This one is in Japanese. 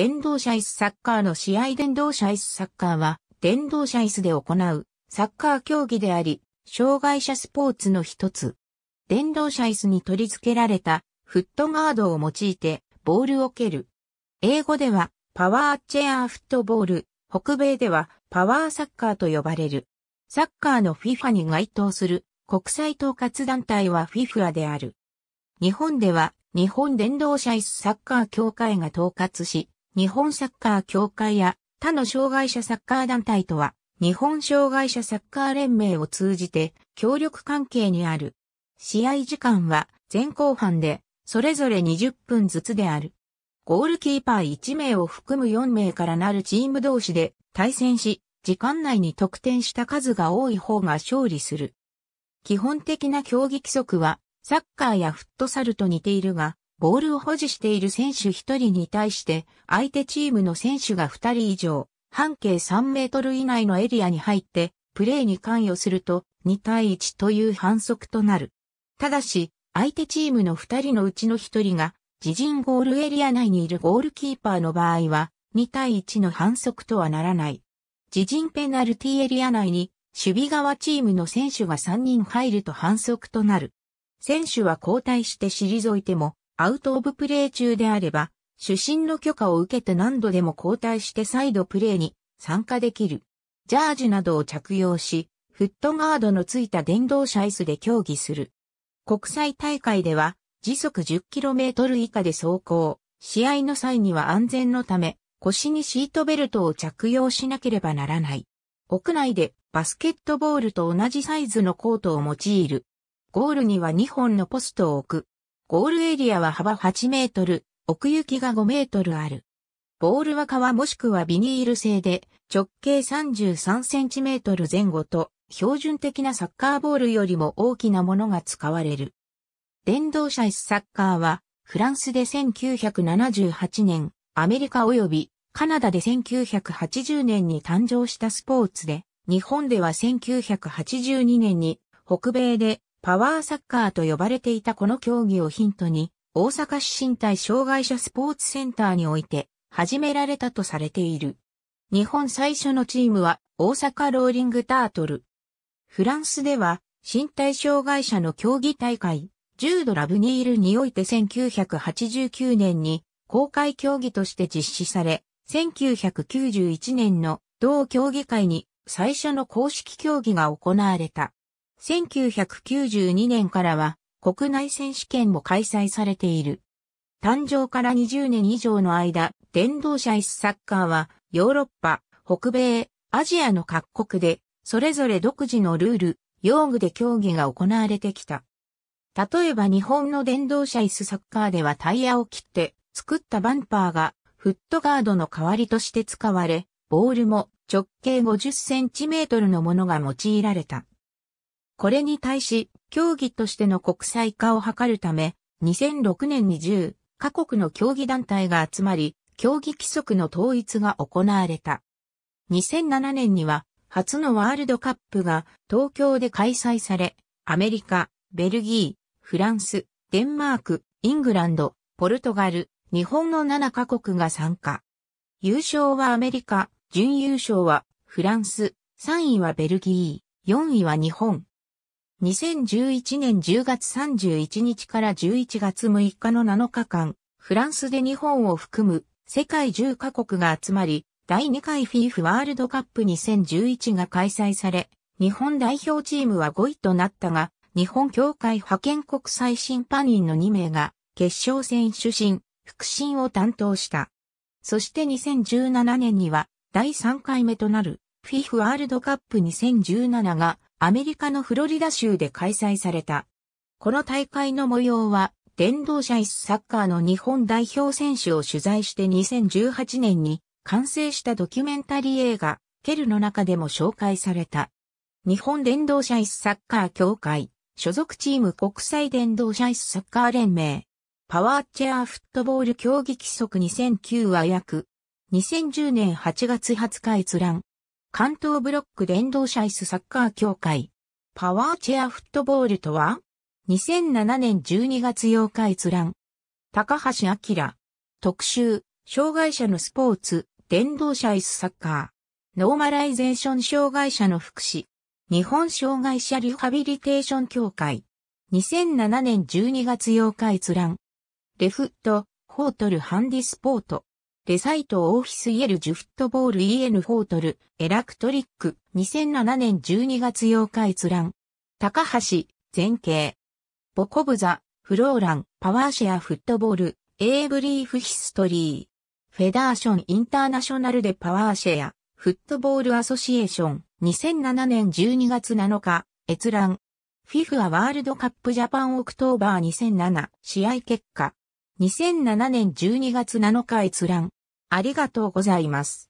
電動車椅子サッカーの試合電動車椅子サッカーは、電動車椅子で行うサッカー競技であり、障害者スポーツの一つ。電動車椅子に取り付けられたフットガードを用いてボールを蹴る。英語ではパワーチェアーフットボール、北米ではパワーサッカーと呼ばれる。サッカーの FIFA に該当する国際統括団体は FIFA である。日本では日本電動車椅子サッカー協会が統括し、日本サッカー協会や他の障害者サッカー団体とは、日本障害者サッカー連盟を通じて協力関係にある。試合時間は前後半でそれぞれ20分ずつである。ゴールキーパー1名を含む4名からなるチーム同士で対戦し、時間内に得点した数が多い方が勝利する。基本的な競技規則はサッカーやフットサルと似ているが、ボールを保持している選手1人に対して、相手チームの選手が2人以上、半径3メートル以内のエリアに入って、プレーに関与すると、2対1という反則となる。ただし、相手チームの2人のうちの1人が、自陣ゴールエリア内にいるゴールキーパーの場合は、2対1の反則とはならない。自陣ペナルティエリア内に、守備側チームの選手が3人入ると反則となる。選手は交代して退いても、アウトオブプレー中であれば、主審の許可を受けて何度でも交代して再度プレーに参加できる。ジャージなどを着用し、フットガードのついた電動車椅子で競技する。国際大会では時速 10km 以下で走行。試合の際には安全のため、腰にシートベルトを着用しなければならない。屋内でバスケットボールと同じサイズのコートを用いる。ゴールには2本のポストを置く。ゴールエリアは幅8メートル、奥行きが5メートルある。ボールは革もしくはビニール製で、直径33センチメートル前後と、標準的なサッカーボールよりも大きなものが使われる。電動車椅子サッカーは、フランスで1978年、アメリカ及びカナダで1980年に誕生したスポーツで、日本では1982年に北米でパワーサッカーと呼ばれていたこの競技をヒントに、大阪市身体障害者スポーツセンターにおいて始められたとされている。日本最初のチームは大阪ローリングタートル。フランスでは身体障害者の競技大会、ー度ラブニールにおいて1989年に公開競技として実施され、1991年の同競技会に最初の公式競技が行われた。1992年からは国内選手権も開催されている。誕生から20年以上の間、電動車椅子サッカーはヨーロッパ、北米、アジアの各国で、それぞれ独自のルール、用具で競技が行われてきた。例えば日本の電動車椅子サッカーではタイヤを切って作ったバンパーがフットガードの代わりとして使われ、ボールも直径50センチメートルのものが用いられた。これに対し、競技としての国際化を図るため、2006年に10カ国の競技団体が集まり、競技規則の統一が行われた。2007年には、初のワールドカップが東京で開催され、アメリカ、ベルギー、フランス、デンマーク、イングランド、ポルトガル、日本の7カ国が参加。優勝はアメリカ、準優勝はフランス、3位はベルギー、4位は日本、2011年10月31日から11月6日の7日間、フランスで日本を含む世界10カ国が集まり、第2回 FIFA ワールドカップ2011が開催され、日本代表チームは5位となったが、日本協会派遣国際審判員の2名が、決勝戦主審、副審を担当した。そして2017年には、第3回目となる FIFA ワールドカップ2017が、アメリカのフロリダ州で開催された。この大会の模様は、電動車椅子サッカーの日本代表選手を取材して2018年に完成したドキュメンタリー映画、ケルの中でも紹介された。日本電動車椅子サッカー協会、所属チーム国際電動車椅子サッカー連盟、パワーチェアフットボール競技規則2009は約、2010年8月20日閲覧、関東ブロック電動車椅子サッカー協会。パワーチェアフットボールとは ?2007 年12月8日閲覧。高橋明。特集、障害者のスポーツ、電動車椅子サッカー。ノーマライゼーション障害者の福祉。日本障害者リハビリテーション協会。2007年12月8日閲覧。レフット、ホートルハンディスポート。レサイトオーフィスイエルジュフットボール EN フォートル、エラクトリック、2007年12月8日閲覧。高橋、前景。ボコブザ、フローラン、パワーシェアフットボール、エイブリーフヒストリー。フェダーションインターナショナルでパワーシェア、フットボールアソシエーション、2007年12月7日、閲覧。FIFA ワールドカップジャパンオクトーバー2007試合結果。2007年12月7日閲覧。ありがとうございます。